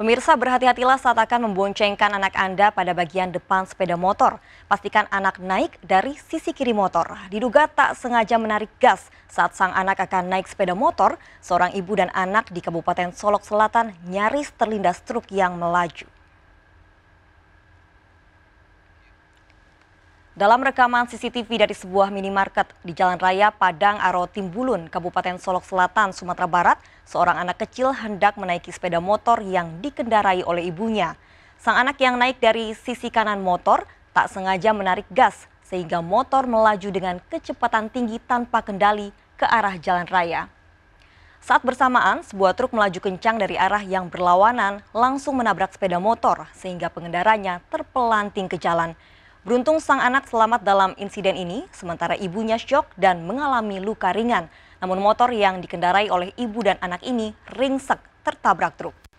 Pemirsa berhati-hatilah saat akan memboncengkan anak Anda pada bagian depan sepeda motor. Pastikan anak naik dari sisi kiri motor. Diduga tak sengaja menarik gas saat sang anak akan naik sepeda motor, seorang ibu dan anak di Kabupaten Solok Selatan nyaris terlindas truk yang melaju. Dalam rekaman CCTV dari sebuah minimarket di Jalan Raya Padang Aro Timbulun, Kabupaten Solok Selatan, Sumatera Barat, seorang anak kecil hendak menaiki sepeda motor yang dikendarai oleh ibunya. Sang anak yang naik dari sisi kanan motor tak sengaja menarik gas sehingga motor melaju dengan kecepatan tinggi tanpa kendali ke arah jalan raya. Saat bersamaan, sebuah truk melaju kencang dari arah yang berlawanan langsung menabrak sepeda motor sehingga pengendaranya terpelanting ke jalan. Beruntung sang anak selamat dalam insiden ini, sementara ibunya syok dan mengalami luka ringan. Namun motor yang dikendarai oleh ibu dan anak ini ringsek tertabrak truk.